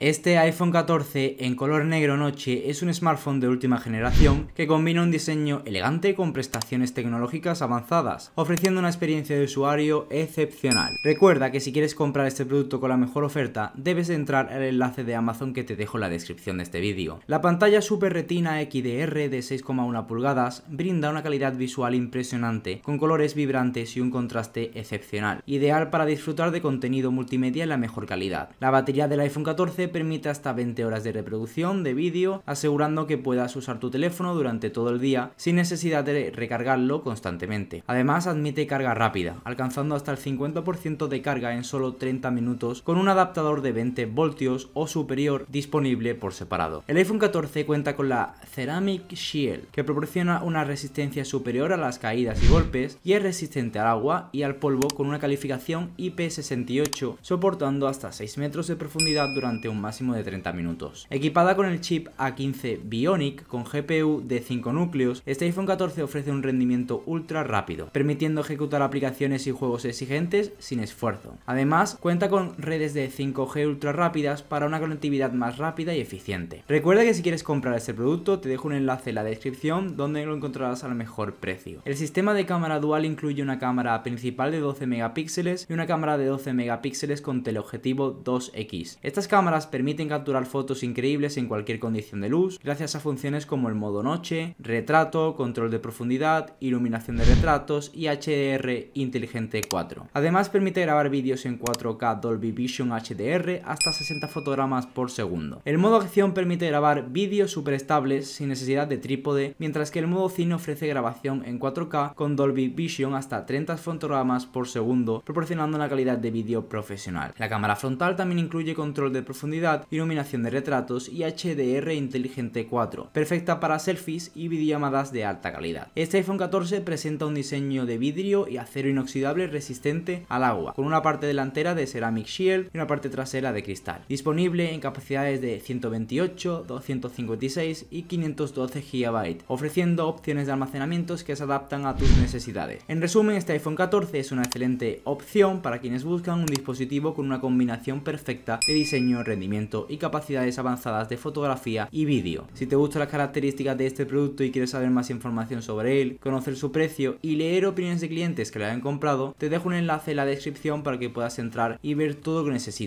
Este iPhone 14 en color negro noche es un smartphone de última generación que combina un diseño elegante con prestaciones tecnológicas avanzadas, ofreciendo una experiencia de usuario excepcional. Recuerda que si quieres comprar este producto con la mejor oferta, debes entrar al enlace de Amazon que te dejo en la descripción de este vídeo. La pantalla Super Retina XDR de 6,1 pulgadas brinda una calidad visual impresionante, con colores vibrantes y un contraste excepcional, ideal para disfrutar de contenido multimedia en la mejor calidad. La batería del iPhone 14 permite hasta 20 horas de reproducción de vídeo, asegurando que puedas usar tu teléfono durante todo el día sin necesidad de recargarlo constantemente. Además, admite carga rápida, alcanzando hasta el 50% de carga en solo 30 minutos con un adaptador de 20 voltios o superior disponible por separado. El iPhone 14 cuenta con la Ceramic Shield, que proporciona una resistencia superior a las caídas y golpes y es resistente al agua y al polvo con una calificación IP68, soportando hasta 6 metros de profundidad durante un máximo de 30 minutos. Equipada con el chip A15 Bionic con GPU de 5 núcleos, este iPhone 14 ofrece un rendimiento ultra rápido, permitiendo ejecutar aplicaciones y juegos exigentes sin esfuerzo. Además, cuenta con redes de 5G ultra rápidas para una conectividad más rápida y eficiente. Recuerda que si quieres comprar este producto, te dejo un enlace en la descripción donde lo encontrarás al mejor precio. El sistema de cámara dual incluye una cámara principal de 12 megapíxeles y una cámara de 12 megapíxeles con teleobjetivo 2X. Estas cámaras permiten capturar fotos increíbles en cualquier condición de luz, gracias a funciones como el modo noche, retrato, control de profundidad, iluminación de retratos y HDR inteligente 4. Además permite grabar vídeos en 4K Dolby Vision HDR hasta 60 fotogramas por segundo. El modo acción permite grabar vídeos super estables sin necesidad de trípode, mientras que el modo cine ofrece grabación en 4K con Dolby Vision hasta 30 fotogramas por segundo, proporcionando una calidad de vídeo profesional. La cámara frontal también incluye control de profundidad iluminación de retratos y HDR inteligente 4, perfecta para selfies y videollamadas de alta calidad. Este iPhone 14 presenta un diseño de vidrio y acero inoxidable resistente al agua, con una parte delantera de ceramic shield y una parte trasera de cristal. Disponible en capacidades de 128, 256 y 512 GB, ofreciendo opciones de almacenamientos que se adaptan a tus necesidades. En resumen, este iPhone 14 es una excelente opción para quienes buscan un dispositivo con una combinación perfecta de diseño, rendimiento y capacidades avanzadas de fotografía y vídeo. Si te gustan las características de este producto y quieres saber más información sobre él, conocer su precio y leer opiniones de clientes que lo hayan comprado, te dejo un enlace en la descripción para que puedas entrar y ver todo lo que necesites.